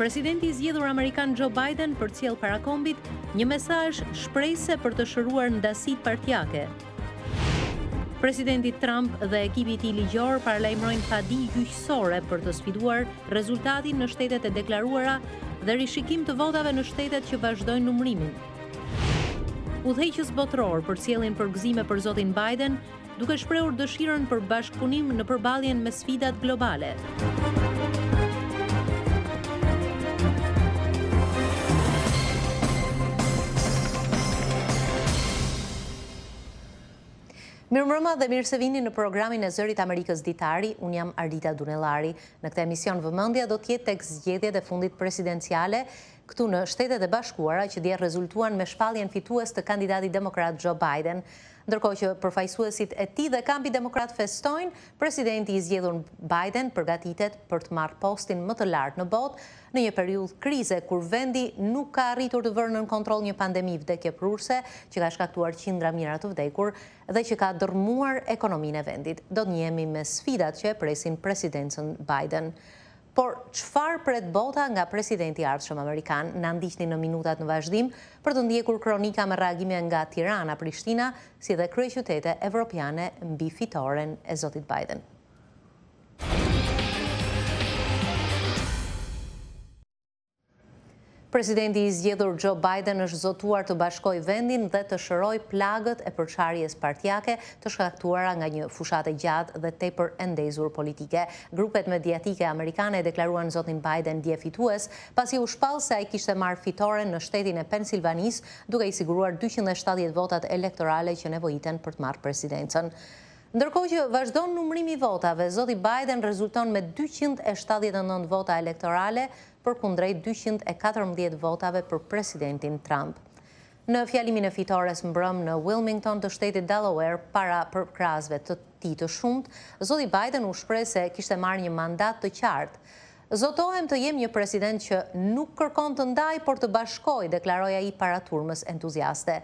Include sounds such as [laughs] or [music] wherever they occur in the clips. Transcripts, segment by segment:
Presidenti i zgjedhur amerikan Joe Biden përcjell para kombit një mesazh shprehse për të shëruar ndasit partijake. Presidenti Trump dhe ekipi i tij ligjor paralajmërojnë padi gjyqësore për të sfiduar rezultatin në shtetet e deklaruara dhe rishikim të votave në shtetet që vazhdojnë numrimin. Udhëheqës botror përcjellin përgëzime për zotin Biden, duke shprehur dëshirën për bashkëpunim në përballjen me sfidat globale. Mirë mërëma dhe mirë se vini në programin e zërit Amerikës ditari, unë jam Ardita Dunelari. Në këte emision vëmëndja do tjetë të këzgjedje dhe fundit presidenciale, këtu në shtetet e bashkuara që dje rezultuan me shpaljen fitues të kandidati demokrat Joe Biden. Ndërkohë që përfajsuesit e ti dhe kampi demokrat festojnë, presidenti i zgjedhur Biden përgatitet për të marrë postin më të lartë në botë në një periudh krize kur vendi nuk ka arritur të vërë në kontrol një pandemi vdekje prurse që ka shkaktuar qindra mira të vdekur dhe që ka dërmuar ekonomin e vendit. Do të njemi me sfidat që e presin presidencën Biden. Por, qëfar pret bota nga presidenti ardhëshëm Amerikan, në andishtin në minutat në vazhdim, për të ndjekur kronika me reagime nga Tirana, Prishtina, si dhe krye qytete evropiane mbi fitoren e Zotit Biden. Presidenti i zgjedhur Joe Biden është zotuar të bashkoj vendin dhe të shëroj plagët e përqarjes partjake të shkaktuara nga një e gjatë dhe tepër endezur politike. Grupet mediatike amerikane e deklaruan zotin Biden dje fitues, pasi u shpalë se a i kishte marë fitore në shtetin e Pensilvanis, duke i siguruar 270 votat elektorale që nevojiten për të marë presidencën. Ndërkohë që vazhdon numrimi votave, zoti Biden rezulton me 279 vota elektorale, për kundrejt 214 votave për presidentin Trump. Në fjalimin e fitores mbrëm në Wilmington të shtetit Delaware para për krasve të ti të shumët, Zoti Biden u shprej se kishte marrë një mandat të qartë. Zotohem të jem një president që nuk kërkon të ndaj, por të bashkoj, deklaroja i para turmës entuziaste.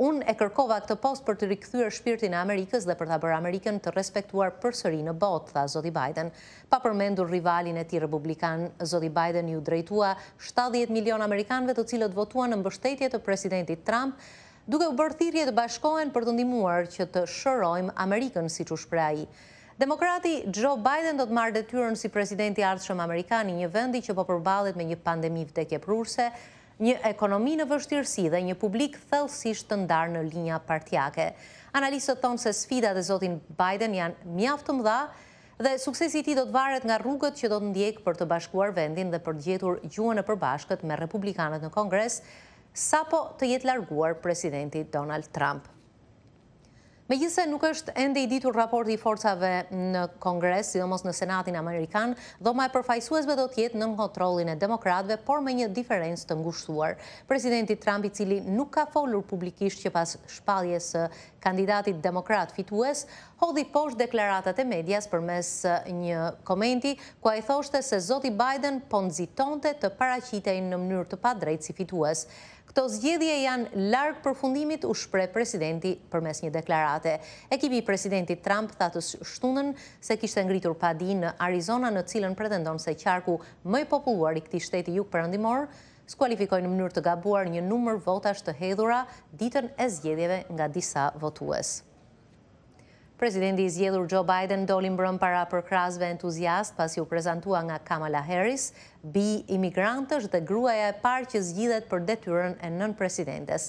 Unë e kërkova këtë post për të rikëthyër shpirtin e Amerikës dhe për të bërë Amerikën të respektuar përsëri në botë, tha Zoti Biden. Pa përmendur rivalin e ti republikan, Zoti Biden ju drejtua 70 milion Amerikanve të cilët votuan në mbështetje të presidentit Trump, duke u bërthirje të bashkohen për të ndimuar që të shërojmë Amerikën si që shpre i. Demokrati Joe Biden do të marrë detyrën si presidenti ardhshëm Amerikani, një vendi që po përbalet me një pandemi të prurse, një ekonomi në vështirësi dhe një publik thellësisht të ndarë në linja partijake. Analistët thonë se sfidat e zotin Biden janë mjaftë të mëdha dhe suksesi ti do të varet nga rrugët që do të ndjekë për të bashkuar vendin dhe për gjetur gjuën e përbashkët me republikanët në kongres, sa po të jetë larguar presidenti Donald Trump. Me gjithse nuk është ende i ditur raporti i forcave në Kongres, si dhe mos në Senatin Amerikan, dhoma e përfajsuesve do tjetë në nënkontrolin e demokratve, por me një diferencë të ngushtuar. Presidenti Trump i cili nuk ka folur publikisht që pas shpaljes kandidatit demokrat fitues, hodhi posh deklaratat e medjas për mes një komenti, ku a i thoshte se Zoti Biden ponziton të të paracitej në mënyrë të pa drejtë si fitues. Këto zgjedhje janë largë për fundimit u shpre presidenti për mes një deklarate. Ekipi i presidenti Trump tha të shtunën se kishtë ngritur padi në Arizona në cilën pretendon se qarku mëj populluar i këti shteti ju për s'kualifikojnë në mënyrë të gabuar një numër votash të hedhura ditën e zgjedhjeve nga disa votues. Presidenti i zgjedhur Joe Biden doli mbrëm para përkrasve entuziast pasi u prezantua nga Kamala Harris, bi imigrantës dhe gruaja e parë që zgjidhet për detyrën e nën presidentes.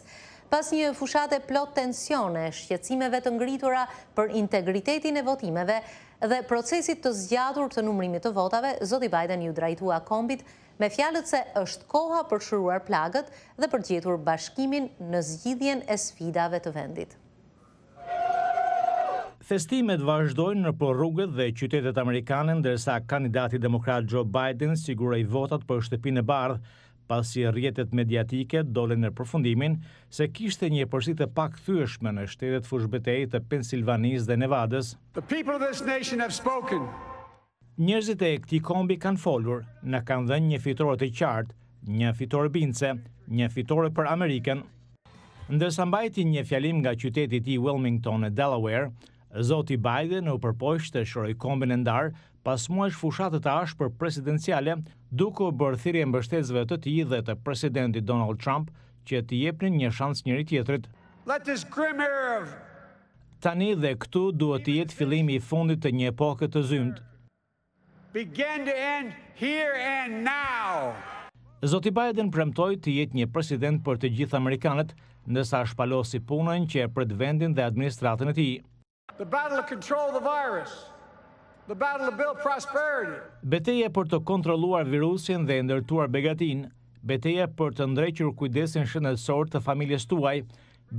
Pas një fushate plot tensione, shqetësimeve të ngritura për integritetin e votimeve dhe procesit të zgjatur të numrimit të votave, Zoti Biden ju drejtua kombit me fjalët se është koha për shëruar plagët dhe për gjetur bashkimin në zgjidhjen e sfidave të vendit. Festimet vazhdojnë në për rrugët dhe qytetet Amerikanën, ndërsa kandidati demokrat Joe Biden siguraj votat për shtepin e bardhë, pasi rjetet mediatike dole në përfundimin se kishte një përsi të pak thyëshme në shtetet fushbetej të Pensilvanis dhe Nevadës. Njërzit e këti kombi kanë folur, në kanë dhe një fitore të qartë, një fitore bince, një fitore për Ameriken. Ndërsa mbajti një fjalim nga qytetit i Wilmington e Delaware, Zoti Biden u përpojsh të shroj kombin e ndarë pas mua është të ashë për presidenciale duko bërthiri e mbështetësve të ti dhe të presidenti Donald Trump që të jepnin një shans njëri tjetrit. Tani dhe këtu duhet të jetë filimi i fundit të një epokët të zymt. Begin end here and now! Zoti Biden premtoi të jetë një president për të gjithë Amerikanët, nësa shpalo si punën që e për të vendin dhe administratën e ti. The battle to control the virus. The battle to build prosperity. Betejë për të kontrolluar virusin dhe ndërtuar begatin, betejë për të ndrequr kujdesin shëndetësor të familjes tuaj,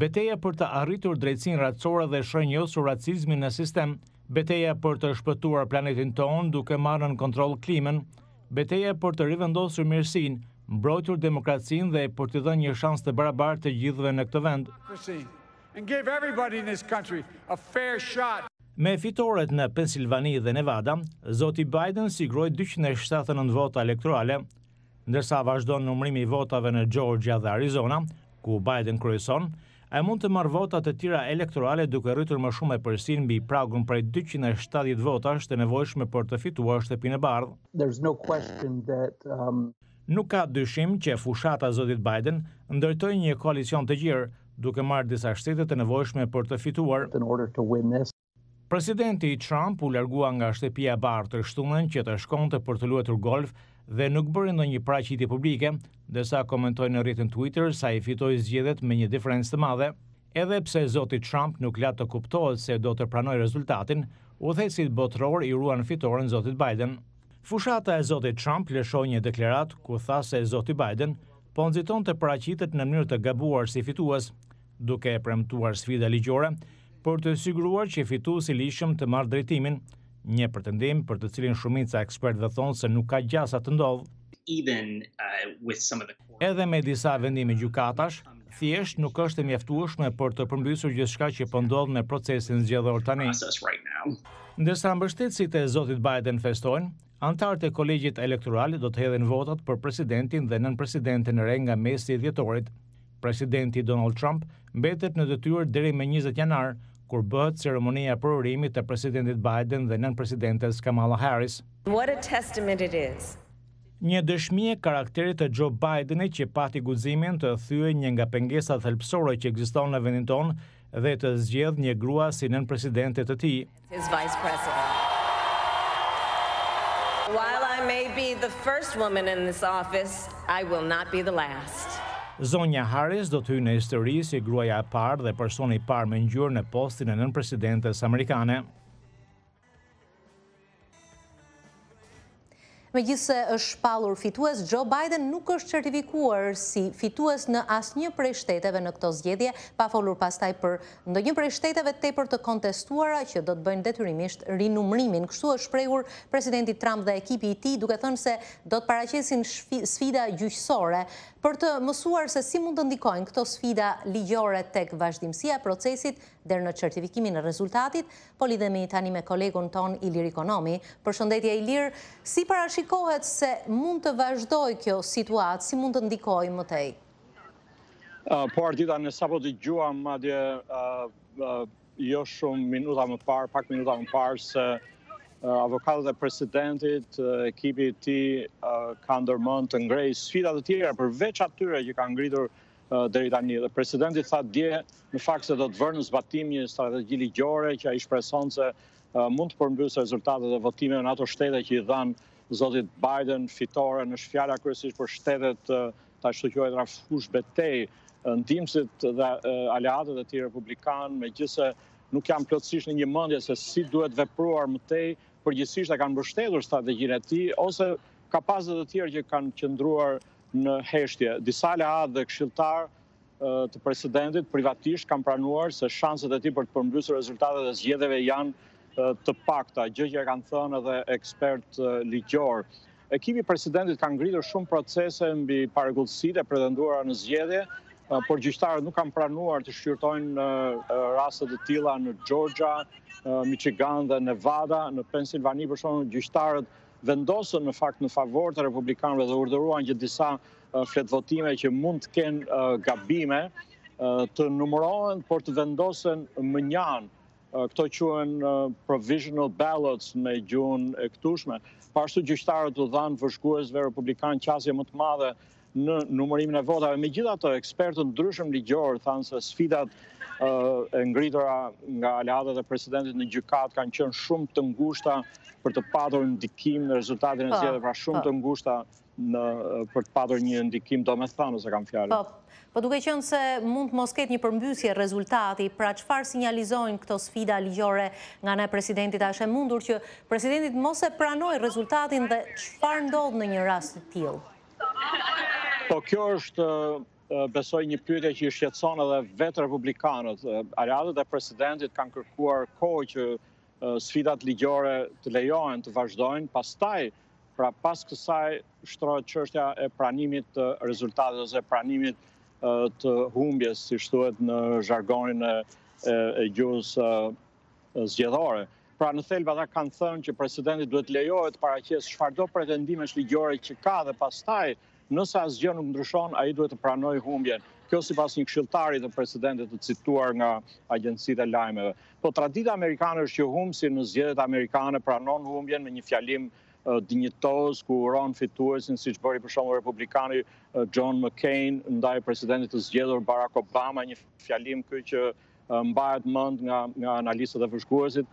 betejë për të arritur drejtsinë racore dhe shënjosur racizmin në sistem, betejë për të shpëtuar planetin tonë duke marrë në kontroll klimën, betejë për të rivendosur mirësinë, mbrojtur demokracinë dhe për të dhënë një shans të barabartë të gjithëve në këtë vend and give everybody in this country a fair shot. Me fitoret në Pensilvani dhe Nevada, Zoti Biden sigroj 279 vota elektorale, ndërsa vazhdo në numrimi votave në Georgia dhe Arizona, ku Biden kryeson, e mund të marrë votat e tira elektorale duke rritur më shumë e përsin bi pragun për 270 vota është të nevojshme për të fituar shtepinë të bardhë. Um, Nuk ka dyshim që fushata Zotit Biden ndërtoj një koalicion të gjirë, duke marrë disa shtetet e nevojshme për të fituar. Presidenti Trump u largua nga shtepia barë të shtunën që të shkonte për të luajtur golf dhe nuk bëri ndonjë paraqitje publike, ndërsa komentoi në rrjetin Twitter se ai fitoi zgjedhjet me një diferencë të madhe, edhe pse zoti Trump nuk la të kuptohet se do të pranojë rezultatin, u thesi botror i ruan fitoren zotit Biden. Fushata e zotit Trump lëshoi një deklaratë ku tha se zoti Biden po nëziton të praqitet në mënyrë të gabuar si fitues, duke e premtuar sfida ligjore për të siguruar që fituesi si lishëm të marrë drejtimin, një pretendim për të cilin shumica ekspertëve thon se nuk ka gjasa të ndovë. Uh, Edhe me disa vendime gjykatash, thjesht nuk është e mjaftueshme për të përmbysur gjithçka që po ndodh me procesin zgjedhor tani. Ndërsa mbështetësit e Zotit Biden festojnë, antarët e kolegjit elektoral do të hedhin votat për presidentin dhe nën presidentin e re nga mesi i dhjetorit. Presidenti Donald Trump mbetet në detyrë deri më 20 janar, kur bëhet ceremonia për urimin të presidentit Biden dhe nën presidentes Kamala Harris. What a testament it is. Një dëshmi e karakterit të Joe Bidenit që pati guximin të thyej një nga pengesat thelpsore që ekziston në vendin tonë dhe të zgjedh një grua si nën presidente të tij. While I may be the first woman in this office, I will not be the last. Zonja Harris do të hynë në histori si gruaja e parë dhe personi i parë me njërë në postin e nënpresidentes amerikane. Megjithse është shpallur fitues, Joe Biden nuk është certifikuar si fitues në asnjë prej shteteve në këtë zgjedhje, pa folur pastaj për ndonjë prej shteteve tepër të kontestuara që do të bëjnë detyrimisht rinumrimin. Kështu është shprehur presidenti Trump dhe ekipi i tij, duke thënë se do të paraqesin sfida gjyqësore për të mësuar se si mund të ndikojnë këto sfida ligjore tek vazhdimësia procesit dhe në certifikimin e rezultatit, po lidhemi tani me kolegun ton Ilir Ekonomi. Për shëndetje Ilir, si parashikohet se mund të vazhdoj kjo situatë, si mund të ndikojnë mëtej? Uh, Po, dita në sapo të gjuam, madje, uh, jo shumë minuta më parë, pak minuta më parë, se Eh, avokatët e presidentit, eh, ekipi ti eh, ka ndërmën të ngrej sfida të tjera përveç atyre që ka ngritur dhe ta një. Dhe presidentit tha dje në fakt se do të vërë në zbatim një strategi ligjore që a i shpreson se mund të përmbyrës rezultatet dhe votime në ato shtete që i dhanë zotit Biden fitore në shfjara kërësish për shtetet të ashtuqoj të rafush betej në dimësit dhe aleatet e ti republikan me gjithse nuk jam plotësish në një mëndje se si duhet vepruar mëtej përgjithsisht e kanë bështetur strategjin e tij ose ka pasë të tjerë që kanë qëndruar në heshtje. Disa lea dhe këshiltar të presidentit privatisht kanë pranuar se shanset e tij për të përmbysur rezultatet e zgjedhjeve janë të pakta, gjë që kanë thënë edhe ekspert ligjor. Ekipi i presidentit ka ngritur shumë procese mbi paregullësit e pretenduara në zgjedhje por gjyqtarët nuk kanë pranuar të shqyrtojnë raste të tilla në Georgia Michigan dhe Nevada, në Pensilvani për shumë gjyqtarët vendosën në fakt në favor të Republikanëve dhe urderuan që disa fletvotime që mund të kenë gabime të numërohen, por të vendosën më njanë këto quen provisional ballots me gjun e këtushme, pashtu gjyshtarët të dhanë vëshkuesve Republikanë qasje më të madhe në numërimin e votave. Me gjitha të ekspertën ndryshëm ligjorë, thanë se sfidat e ngritëra nga aleatët e presidentit në gjykat kanë qënë shumë të ngushta për të padur ndikim në rezultatin e po, zjedhe, pra shumë po. të ngushta për të padur një ndikim do me thanë, se kam fjallë. Po, Po duke qënë se mund të mosket një përmbysje rezultati, pra qëfar sinjalizojnë këto sfida ligjore nga në presidentit ashe mundur që presidentit mos e pranoj rezultatin dhe qëfar ndodhë në një rast të tjilë? Po kjo është besoj një pyte që i shqetson edhe vetë republikanët. Arjadet e presidentit kanë kërkuar kohë që sfidat ligjore të lejojnë, të vazhdojnë, pas taj, pra pas kësaj shtrojt qështja e pranimit rezultatës e pranimit të humbjes, si shtuet në zhargonin e gjus zgjedhore. Pra në thelba ta kanë thënë që presidentit duhet lejohet para qësë shfardo pretendime shligjore që ka dhe pastaj, nëse asgjë nuk ndryshon, a i duhet të pranoj humbjen. Kjo si pas një këshiltari të presidentit të cituar nga agjensit e lajmeve. Po tradita Amerikanë është që humë si në zgjedet Amerikanë pranon humbjen me një fjalim Eh, dinjitos, ku uron fituesin, si që bëri për shumë republikani eh, John McCain, ndaj presidentit të zgjedhur Barack Obama, një fjalim këj që eh, mbajt mënd nga analistët dhe fërshkuesit.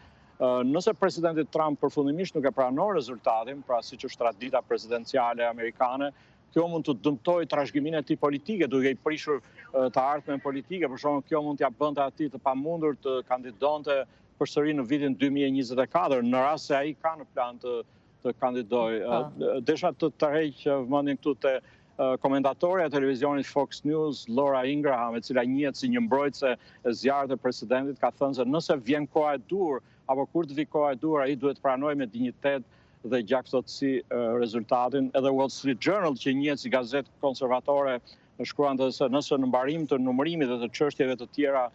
Nëse presidentit Trump përfundimisht nuk e pranor rezultatim, pra si që shtradita presidenciale amerikane, kjo mund të dëmtoj rashgimin e ti politike, duke i prishur të artëme në politike, për shumë kjo mund t'ja bënda ati të pamundur të kandidonte përsëri në vitin 2024, në rrasë se a i ka në plan të të kandidoj. Po. Desha të të që vëmëndin këtu të komendatorja televizionit Fox News, Laura Ingraham, e cila njëtë si një mbrojtëse e zjarë të presidentit, ka thënë se nëse vjen koha e dur, apo kur të vjen koha e dur, a i duhet pranoj me dignitet dhe gjakësot si rezultatin. Edhe Wall Street Journal, që njëtë si gazetë konservatore, shkruan të se nëse në mbarim të numërimit dhe të qështjeve të tjera,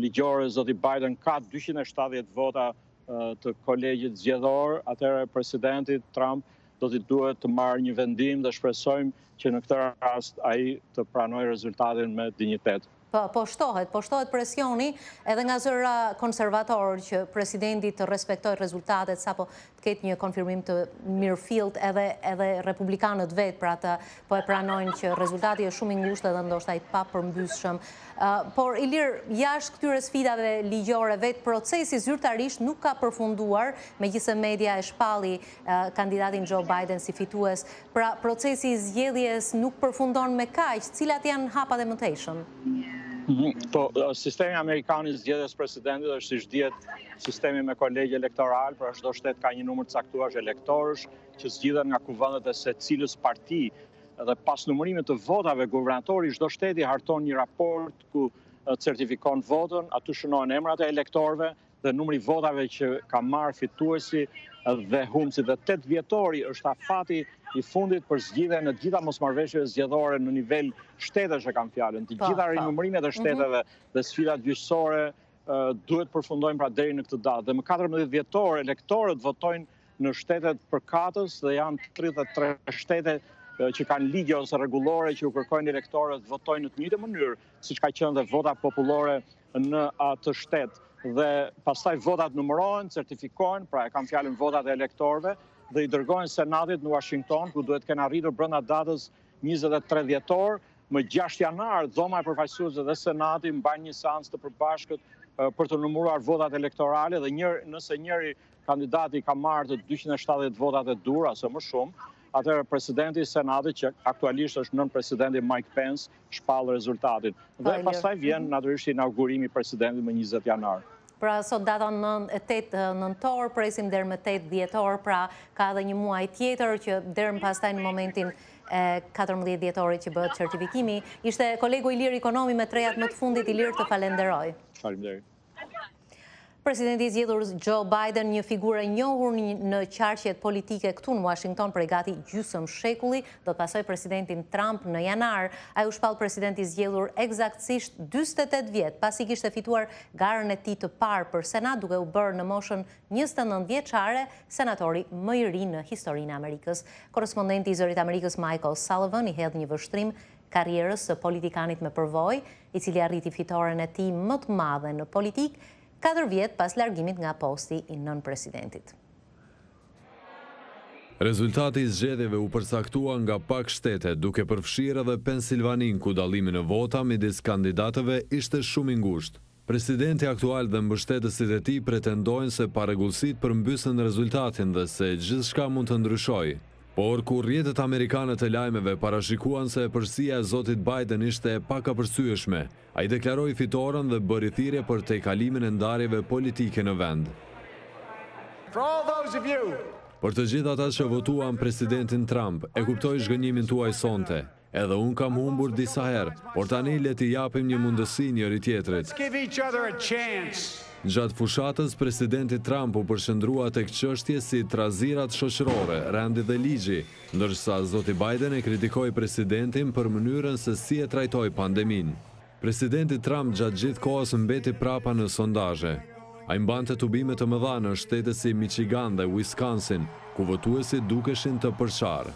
ligjore, zoti Biden, ka 270 vota të kolegjit zgjedhor, e presidentit Trump do t'i duhet të marrë një vendim dhe shpresojmë që në këtë rast ai të pranojë rezultatin me dinjitet. Po, po shtohet, po shtohet presioni edhe nga zëra konservatorë që presidenti të respektojë rezultatet sa po të ketë një konfirmim të mirëfilt edhe, edhe republikanët vetë pra të po e pranojnë që rezultati e shumë ingusht edhe ndoshtaj pa përmbyshëm Por, Ilir, jashtë këtyre sfidave ligjore, vetë procesi zyrtarisht nuk ka përfunduar me gjithë media e shpalli kandidatin Joe Biden si fitues. Pra, procesi zgjedhjes nuk përfundon me kajqë, cilat janë hapa dhe mëtejshëm? Mhm. Po, sistemi Amerikani zgjedhjes presidentit është si shdjet sistemi me kolegje elektoral, për është do shtetë ka një numër të saktuash elektorësh, që zgjidhen nga kuvëndet e se cilës parti dhe pas numërimit të votave guvernatori, shdo shteti harton një raport ku certifikon votën, atu shënojnë emrat e elektorve dhe numëri votave që ka marë fituesi dhe humësi. Dhe tët vjetori është afati i fundit për zgjide në gjitha mosmarveshjeve zgjedhore në nivel shtete që kam fjallin, të gjitha rinumërimet e mhm. shteteve dhe sfilat gjysore duhet përfundojnë pra deri në këtë datë. Dhe më 14 vjetore, elektorët votojnë në shtetet për katës dhe janë 33 shtetet që kanë ligje ose regulore që u kërkojnë direktore votojnë në të njëtë mënyrë, si që ka qënë dhe vota populore në atë shtetë. Dhe pastaj votat numërojnë, certifikojnë, pra e kam fjalin votat e elektorve, dhe i dërgojnë senatit në Washington, ku duhet kena rritur brënda datës 23 djetorë, më 6 janarë, dhoma e përfajsuzë dhe senatit mbajnë një sansë të përbashkët për të numëruar votat elektorale dhe nëse njëri kandidati ka marrë të 270 votat e dura, se më shumë, atërë presidenti senatit që aktualisht është nën presidenti Mike Pence shpalë rezultatit. Dhe pasaj vjen mhm. naturisht inaugurimi presidenti më 20 janarë. Pra sot data 8 nëntorë, presim dherë më 8 djetorë, pra ka dhe një muaj tjetër që dherë më pastaj në momentin 14 djetorit që bëtë qertifikimi. Ishte kolegu Ilir Ekonomi me trejat më të fundit Ilir të falenderoj. Falim Presidenti zjedhur Joe Biden, një figurë njohur në qarqet politike këtu në Washington për e gati gjusëm shekulli, do të pasoj presidentin Trump në janar. A ju shpal presidenti zjedhur egzaktësisht 28 vjetë, pas i kishtë e fituar garën e ti të parë për senat duke u bërë në moshën 29 vjeqare, senatori më i ri në historinë Amerikës. Korrespondenti i zërit Amerikës Michael Sullivan i hedhë një vështrim karierës së politikanit me përvoj, i cili arriti fitoren e ti më të madhe në politikë, 4 vjetë pas largimit nga posti i nën presidentit. Rezultati i zgjedhjeve u përsaktua nga pak shtete, duke përfshirë edhe Pensilvanin, ku dalimin në vota midis kandidatëve ishte shumë ingusht. Presidenti aktual dhe mbështetësit e ti pretendojnë se paregullësit përmbysën rezultatin dhe se gjithë shka mund të ndryshoj, Por, kur rjetët Amerikanët e lajmeve parashikuan se e përsia e Zotit Biden ishte e paka përsyëshme, a i deklaroj fitorën dhe bërithire për te kalimin e ndarjeve politike në vend. Për të gjithë ata që votuan presidentin Trump, e kuptoj shgënjimin tuaj sonte. Edhe unë kam humbur disa herë, por tani leti japim një mundësi njëri tjetërit. Gjatë fushatës, presidenti Trump u përshëndrua të këqështje si trazirat shoqërore, randi dhe ligji, ndërsa Zoti Biden e kritikoj presidentin për mënyrën se si e trajtoj pandemin. Presidenti Trump gjatë gjithë kohës mbeti prapa në sondaje. A imban të tubimet të mëdha në shtetës i Michigan dhe Wisconsin, ku votuesit dukeshin të përsharë.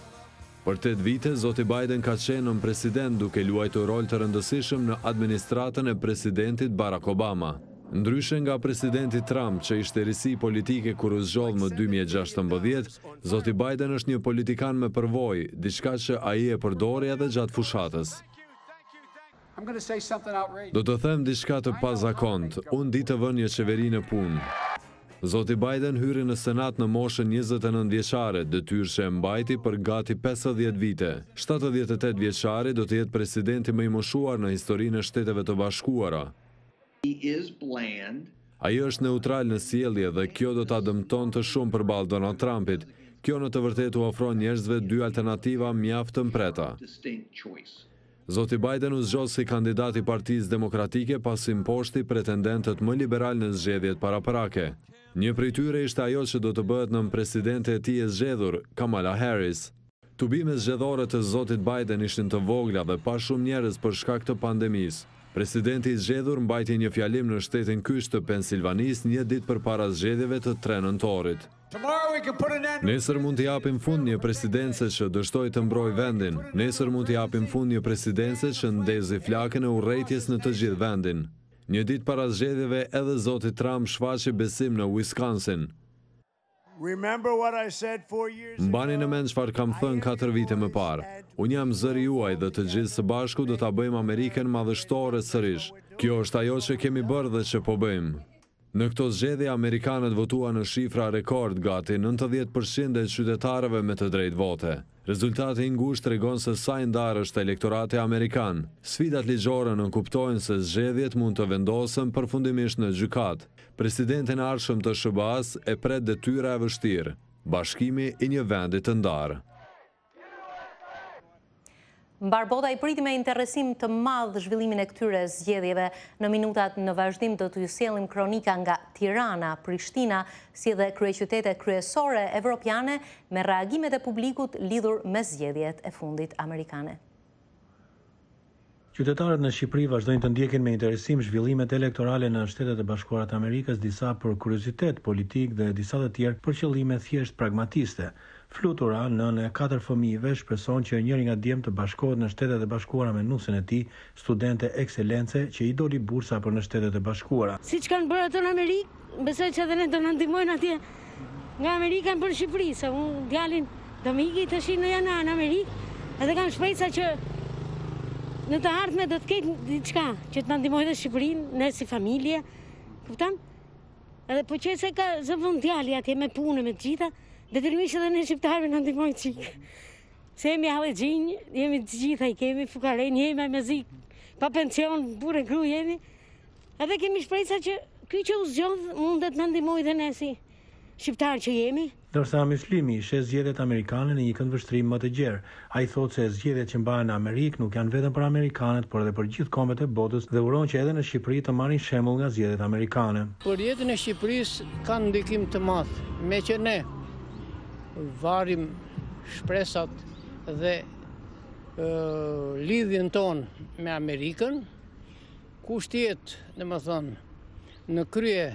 Për 8 vite, Zoti Biden ka qenë në president duke luaj të rol të rëndësishëm në administratën e presidentit Barack Obama. Ndryshe nga presidenti Trump, që ishte risi politike kur u zxodh më 2016, Zoti Biden është një politikan me përvoj, diçka që aji e përdori edhe gjatë fushatës. Do të them diçka të pa zakont, unë ditë të vën një qeveri në punë. Zoti Biden hyri në senat në moshën 29 vjeqare, tyrë që e mbajti për gati 50 vite. 78 vjeqare do të jetë presidenti më i moshuar në historinë e shteteve të bashkuara. He is bland. Ai është neutral në sjellje dhe kjo do ta adëmton të shumë përball Donald Trumpit. Kjo në të vërtetë u ofron njerëzve dy alternativa mjaft të mpreta. Zoti Biden u zgjodh si kandidat i Partisë Demokratike pasim poshti pretendentët më liberal në zgjedhjet paraprake. Një prej tyre ishte ajo që do të bëhet në presidentë e tij e zgjedhur, Kamala Harris. Tubime zgjedhore të Zotit Biden ishin të vogla dhe pa shumë njerëz për shkak të pandemisë. Presidenti zxedhur mbajti një fjalim në shtetin kysh të Pensilvanis një dit për para zxedjeve të trenën të orit. Nesër mund të japim fund një presidense që dështoj të mbroj vendin. Nesër mund të japim fund një presidense që ndezi flakën e urejtjes në të gjithë vendin. Një dit para zxedjeve edhe Zotit Trump shfaqe besim në Wisconsin. Mbani në menë që farë kam thënë katër vite më parë, unë jam zëri uaj dhe të gjithë së bashku dhe ta bëjmë Amerikën madhështore sërish. Kjo është ajo që kemi bërë dhe që po bëjmë. Në këto zxedhe, Amerikanët votua në shifra rekord gati 90% e qytetarëve me të drejt vote. Rezultate ingusht të regonë se sa ndarë është elektorate Amerikan. Sfidat ligjore në se zxedhjet mund të vendosën përfundimisht në gjykat. Presidentin arshëm të shëbas e pret dhe tyra e vështirë, bashkimi i një vendit të ndarë. Barboda i priti me interesim të madhë zhvillimin e këtyre zgjedhjeve. Në minutat në vazhdim do të juselim kronika nga Tirana, Prishtina, si dhe kryeqytete kryesore evropiane me reagimet e publikut lidhur me zgjedhjet e fundit amerikane. Qytetarët në Shqipëri vazhdojnë të ndjekin me interesim zhvillimet elektorale në shtetet e Bashkuara të Amerikës, disa për kuriozitet politik dhe disa të tjerë për qëllime thjesht pragmatiste. Flutura në e katër fëmijëve shpreson që njëri nga djemtë të bashkohet në Shtetet e Bashkuara me nusën e tij, studente ekselence që i doli bursa për në Shtetet e Bashkuara. Siç kanë bërë ato në Amerikë, besoj se edhe ne do na ndihmojnë atje nga Amerika për Shqipërinë, se djalin do më ikit tash në janar në Amerikë, edhe kanë shpresa që Në të ardhme do të ketë diçka që të na ndihmojë Shqipërinë, ne si familje. Kuptan? Edhe po që se ka zëvon djali atje me punë me të gjitha, detyrimisht edhe ne shqiptarëve na ndihmojnë çik. Se jemi halë gjin, jemi të gjitha i kemi fukaren, jemi me mezi, pa pension, burrë gru jemi. Edhe kemi shpresa që ky që u zgjodh mund të na ndihmojë dhe ne si shqiptarë që jemi. Nërsa Muslimi sheh zgjedhjet amerikane në një këndvështrim më të gjerë. Ai thotë se zgjedhjet që mbahen në Amerikë nuk janë vetëm për amerikanët, por edhe për gjithë kombet e botës dhe uron që edhe në Shqipëri të marrin shembull nga zgjedhjet amerikane. Për jetën e Shqipërisë kanë ndikim të madh, që ne varim shpresat dhe ë lidhjen tonë me Amerikën, kushtet, domethënë, në krye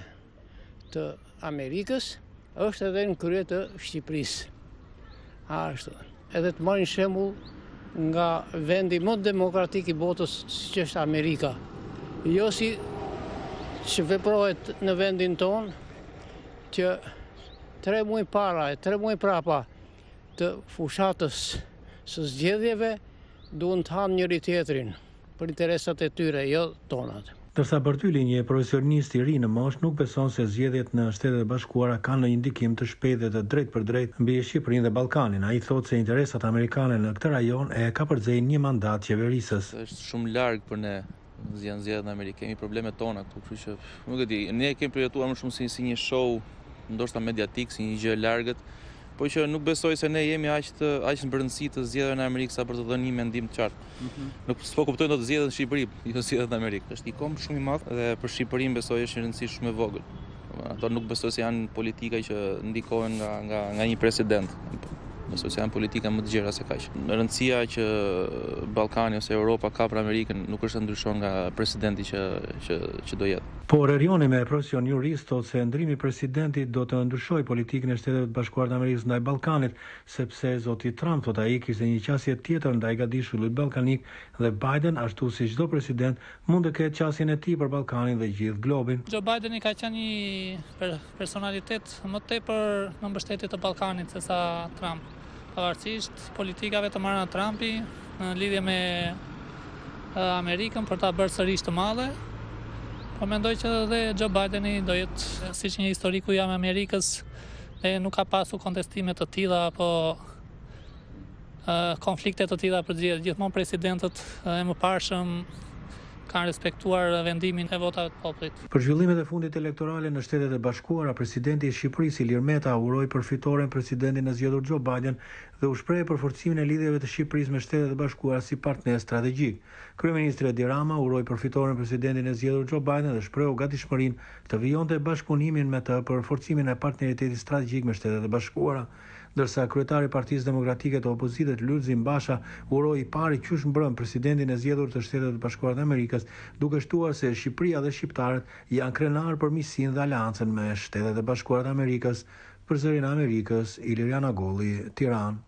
të Amerikës, është edhe në krye të Shqipërisë. Ashtu. Edhe të në shembull nga vendi më demokratik i botës, siç është Amerika. Jo si që veprohet në vendin tonë që tre muaj para, e tre muaj prapa të fushatës së zgjedhjeve duhet të hanë njëri tjetrin për interesat e tyre, jo tonat. Tërsa ty linje, profesionist i ri në mosh, nuk beson se zgjedhjet në shtetet e bashkuara kanë në indikim të shpejt dhe të drejt për drejt mbi e Shqipërin dhe Balkanin. A i thot se interesat amerikane në këtë rajon e ka përdzej një mandat qeverisës. është shumë largë për ne zjanë zjedhë në Amerikë. Kemi problemet tona këtu, kështu që nuk e di. Ne kemi përjetuar më shumë si, si një show, ndoshta mediatik, si një gjë largët, po që nuk besoj se ne jemi aq të aq në brëndësi të zgjedhjeve në Amerikë sa për të dhënë një mendim të qartë. Nuk mhm. së Nuk s'po kuptojnë do të zgjedhën në Shqipëri, [laughs] jo zgjedhën në Amerikë. Është i komë shumë i madh dhe për Shqipërinë besoj është një rëndësi shumë e vogël. Ato nuk besoj se janë politika që ndikohen nga nga nga një president nëse janë politika më të gjera se kaq. rëndësia që Ballkani ose Europa ka për Amerikën nuk është ndryshon nga presidenti që që që do jetë. Por erioni me profesion jurist ose ndrimi i presidentit do të ndryshoj politikën e Shteteve të Bashkuara të Amerikës ndaj Ballkanit, sepse zoti Trump do ta ikë një qasje tjetër ndaj gatishullit ballkanik dhe Biden ashtu si çdo president mund të ketë qasjen e tij për Ballkanin dhe gjithë globin. Joe Biden i ka qenë një personalitet më tepër në mbështetje të Ballkanit sesa Trump pavarësisht politikave të në Trumpi në lidhje me Amerikën për ta bërë sërish të madhe. Po mendoj që edhe Joe Bideni do jetë si që një historiku jam Amerikës e nuk ka pasu kontestime të tida apo konflikte të tida për gjithë. Gjithmonë presidentët e më parshëm kanë respektuar vendimin e votave të popullit. Për zhvillimet e fundit elektorale në Shtetet e Bashkuara, presidenti i Shqipërisë Ilir Meta uroi për fitoren presidentin e zgjedhur Joe Biden dhe u shpreh për forcimin e lidhjeve të Shqipërisë me Shtetet e Bashkuara si partner strategjik. Kryeministri Edi Rama uroi për fitoren presidentin e zgjedhur Joe Biden dhe shprehu gatishmërinë të vijonte bashkëpunimin me të për forcimin e partneritetit strategjik me Shtetet e Bashkuara ndërsa kryetari i Partisë Demokratike të Opozitës Lulzim Basha uroi i parë qysh mbrëm presidentin e zgjedhur të Shteteve të Bashkuara të Amerikës, duke shtuar se Shqipëria dhe shqiptarët janë krenar për miqësinë dhe aleancën me Shtetet e Bashkuara të Amerikës. Për zërin Amerikës, Iliriana Goli, Tiran.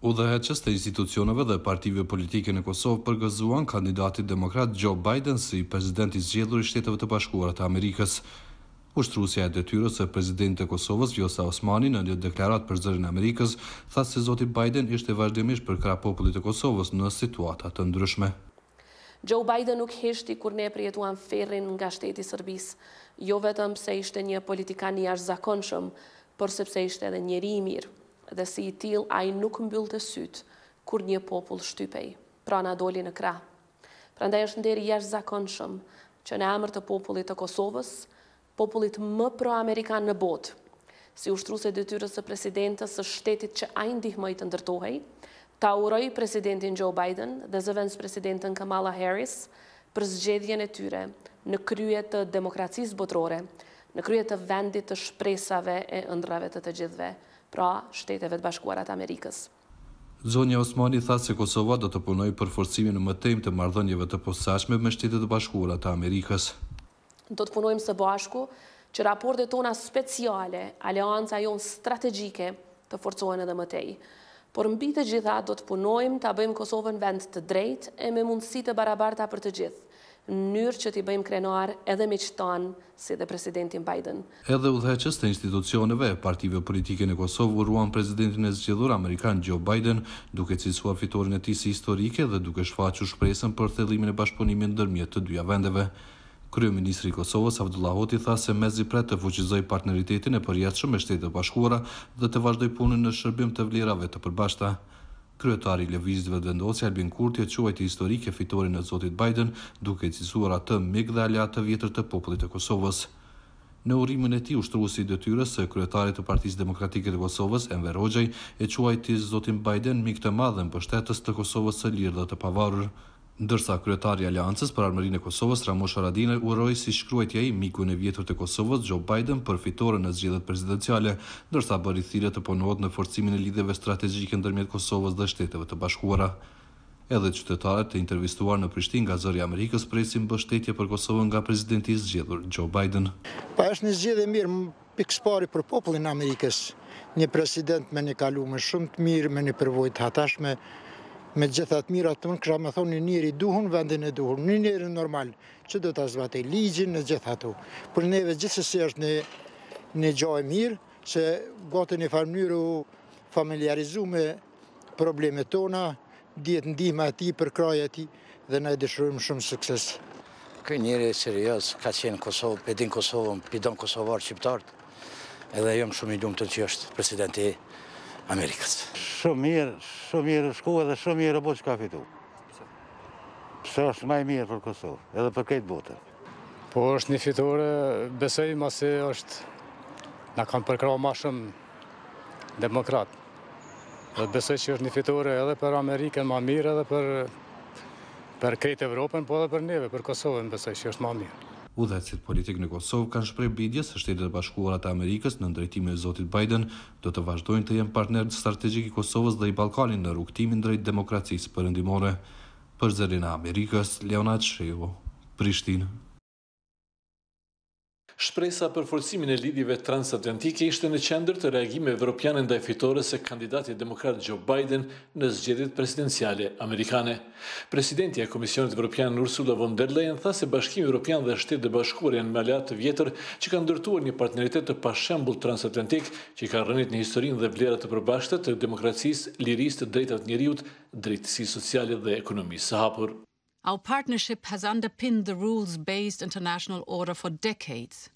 U dhe heqës të institucionove dhe partive politike në Kosovë përgëzuan kandidatit demokrat Joe Biden si i zgjedhur i shteteve të bashkuarat Amerikës. Ushtrusja e detyrës së prezident të Kosovës, Vjosa Osmani, në një deklarat për zërin Amerikës, tha se Zoti Biden ishte vazhdimisht për kra popullit të Kosovës në situata të ndryshme. Joe Biden nuk heshti kur ne prijetuan ferrin nga shteti Sërbis, jo vetëm se ishte një politikan i ashtë zakonshëm, por sepse ishte edhe njëri i mirë, dhe si i til ai nuk mbyll të sytë kur një popull shtypej, pra na doli në kra. Pra është nderi i ashtë zakonshëm që në emër të popullit të Kosovës, popullit më pro-amerikan në botë, si ushtru e dëtyrës e presidentës së shtetit që a indihmoj të ndërtohej, ta uroj presidentin Joe Biden dhe zëvenz presidentin Kamala Harris për zgjedhjen e tyre në kryet të demokracisë botrore, në kryet të vendit të shpresave e ndrave të të gjithve, pra shteteve të bashkuarat Amerikës. Zonja Osmani tha se Kosova do të punoj për forcimin në mëtejmë të mardhënjeve të posashme me shtetet të bashkuarat Amerikës do të punojmë së bashku që raportet tona speciale, alianca jonë strategjike, të forcojnë edhe mëtej. Por mbi të gjitha do të punojmë të bëjmë Kosovën vend të drejt e me mundësi të barabarta për të gjithë, në njërë që t'i bëjmë krenuar edhe me qëtanë si dhe presidentin Biden. Edhe u dheqës të institucioneve, partive politike në Kosovë ruan presidentin e zgjedhur Amerikan Joe Biden, duke cilësuar fitorin e ti si historike dhe duke shfaqë shpresën për thellimin e bashkëpunimin dërmjet të dyja vendeve. Kryeministri i Kosovës Abdullah Hoti tha se mezi pret të fuqizoj partneritetin e përjetshëm me Shtetet e Bashkuara dhe të vazhdoj punën në shërbim të vlerave të përbashkëta. Kryetari i dhe vendosje Albin Kurti e quajt historike fitorin e Zotit Biden, duke i cisuar atë mik dhe aliat të vjetër të popullit të Kosovës. Në urimin e tij ushtruesi dhe detyrës së kryetarit të Partisë Demokratike të Kosovës, Enver Hoxhaj, e quajti Zotin Biden mik të madhen për mbështetës të Kosovës së lirë dhe të pavarur ndërsa kryetari Aliancës për armërinë e Kosovës Ramush Aradinë uroi si shkruajtja i miku në vjetër të Kosovës Joe Biden për fitoren në zgjedhjet prezidenciale, ndërsa bëri të punohet në forcimin e lidhjeve strategjike ndërmjet Kosovës dhe Shteteve të Bashkuara. Edhe qytetarët të intervistuar në Prishtinë nga zëri i Amerikës presin mbështetje për Kosovën nga presidenti i zgjedhur Joe Biden. Pa është një zgjedhje mirë pikëspari për popullin e Amerikës, një president me një kalumë shumë të mirë, me një përvojë hatashme, Me gjitha të mirat të mënë, kësha me thonë një njëri duhun, vendin e duhun, një njëri normal, që do të zbate ligjin në gjithatë të. Për neve gjithë e si është një gjojë mirë, që gotë një farë familiarizu me problemet tona, djetë ndihme ati, përkraje ati, dhe na e dëshurëm shumë sukses. Këj njëri e serios, ka qenë Kosovë, pedin Kosovë, pidon Kosovar, qiptartë, edhe jëmë shumë i dumë të në që është presidenti. Amerikës. Shumë mirë, shumë mirë shku dhe shumë mirë bo që ka fitu. Pse është maj mirë për Kosovë, edhe për këtë botë. Po është një fitore, besoj ma se është, na kanë përkra ma shumë demokratë. Dhe besoj që është një fitore edhe për Amerikën ma mirë, edhe për, për këtë Evropën, po edhe për neve, për Kosovën, besoj që është ma mirë dhe politik në Kosovë kanë shprejt bidje se shtetit e bashkuarat e Amerikës në ndrejtimi e Zotit Biden do të vazhdojnë të jenë partner strategik i Kosovës dhe i Ballkanit në rrugtimin drejt demokracisë për ndimore për zërin e Amerikës. Leonat Shevo, Prishtinë. Shpresa për forcimin e lidhjeve transatlantike ishte në qendër të reagime evropiane ndaj fitore se kandidatit demokrat Joe Biden në zgjedit presidenciale amerikane. Presidenti e Komisionit Evropian Ursula von der Leyen tha se bashkimi Evropian dhe shtetë dhe bashkuar janë me alat të vjetër që kanë ndërtuar një partneritet të pashembul transatlantik që ka rënit në historin dhe vlerat të përbashkët të demokracisë, liris të drejtat njeriut, drejtësi sociale dhe ekonomisë hapur. Our partnership has underpinned the rules-based international order for decades.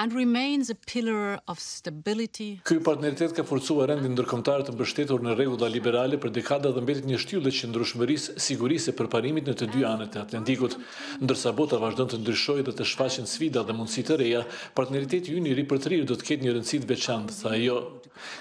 and remains a pillar of stability. Ky partneritet ka forcuar rendin ndërkombëtar të mbështetur në rregulla liberale për dekada dhe mbetet një shtyllë të qëndrueshmërisë, sigurisë e përparimit në të dy anët e Atlantikut. Ndërsa bota vazhdon të ndryshojë dhe të shfaqen sfida dhe mundësi të reja, partneriteti ynë i ripërtrirë do të ketë një rëndësi të veçantë, tha ajo.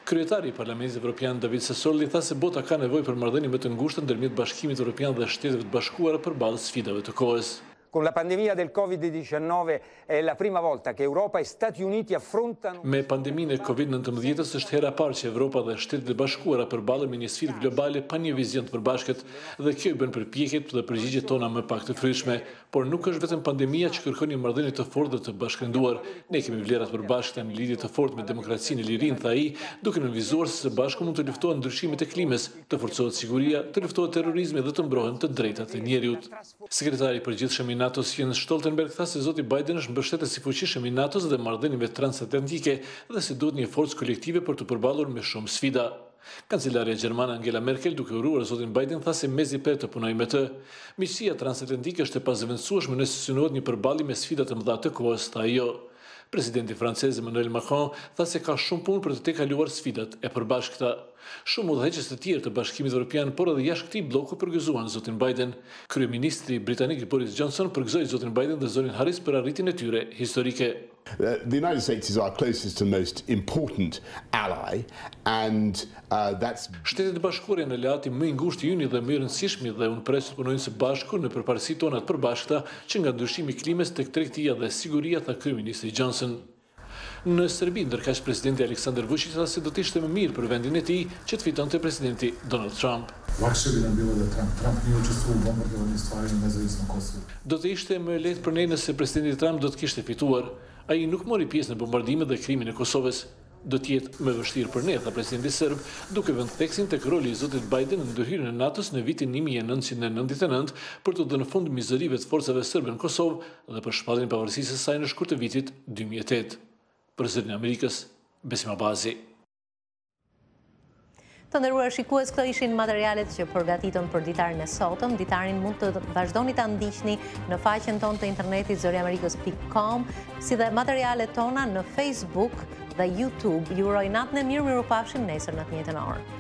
Kryetari i Parlamentit Evropian David Sassoli tha se bota ka nevojë për marrëdhënie më të ngushtë ndërmjet Bashkimit Evropian dhe Shteteve të Bashkuara përballë sfidave të kohës. Con la pandemia del Covid-19 è la prima volta che Europa e Stati Uniti affrontano Me pandeminë e Covid-19 është hera e parë që Evropa dhe Shtetet e Bashkuara përballen me një sfidë globale pa një vizion të përbashkët dhe kjo i bën përpjekjet dhe përgjigjet tona më pak të frytshme, por nuk është vetëm pandemia që kërkon një marrëdhënie të fortë dhe të bashkënduar. Ne kemi vlera të përbashkëta në lidhje të fortë me demokracinë e lirinë, tha ai, duke nënvizuar se së bashku mund të luftohen ndryshimet e klimës, të forcohet siguria, të luftohet terrorizmi dhe të mbrohen të drejtat e njerëzit. Sekretari i përgjithshëm NATO-s Jens Stoltenberg tha se Zoti Biden është mbështetës i fuqishëm i NATO-s dhe marrëdhënieve transatlantike dhe se duhet një forcë kolektive për të përballur me shumë sfida. Kancelaria Gjermana Angela Merkel duke uruar Zotin Biden tha se mezi për të punoj me të. Misia transatlantike është e pazëvendësueshme nëse synohet një përballje me sfidat të mëdha të kohës, tha ajo. Jo. Presidenti francez Emmanuel Macron tha se ka shumë punë për të te kaluar sfidat e përbashkëta. Shumë udhëheqës të tjerë të bashkimit Europian, por edhe jashtë këti bloku përgëzuan Zotin Biden. Kryeministri Britanik Boris Johnson përgëzoj Zotin Biden dhe Zorin Harris për arritin e tyre historike. Uh, the United States is our closest and most important ally and uh, that's Shtetet e Bashkuara janë aliati më i ngushtë i Unit dhe më i rëndësishëm dhe unë pres të punojnë së bashku në përparësi tona të përbashkëta që nga ndryshimi i klimës tek tregtia dhe siguria tha kryeministri Johnson. Në Serbi, ndërkash presidenti Aleksandar Vučić tha se do të ishte më mirë për vendin e tij që të fitonte presidenti Donald Trump. Lakshe bi nam bilo da Trump. Trump nije učestvu u bombardovanju stvari nezavisno Kosovo. Do të ishte më lehtë për ne nëse presidenti Trump do të kishte fituar ai nuk mori pjesë në bombardimet dhe krimin e Kosovës, do të jetë më vështirë për ne, tha presidenti serb, duke vend theksin tek roli i zotit Biden në ndërhyrjen e NATO-s në vitin 1999 për të dhënë fund mizërive të forcave serbe në Kosovë dhe për shpadin e pavarësisë së saj në shkurt të vitit 2008. Për zërin e Amerikës, Besim Abazi. Të ndërruar shikues, këto ishin materialet që përgatitëm për ditarin e sotëm. Ditarin mund të vazhdoni të ndishtni në faqen ton të internetit zoriamerikos.com si dhe materialet tona në Facebook dhe YouTube. Jurojnat në mirë, miru pafshin, nesër në të njëtën orë.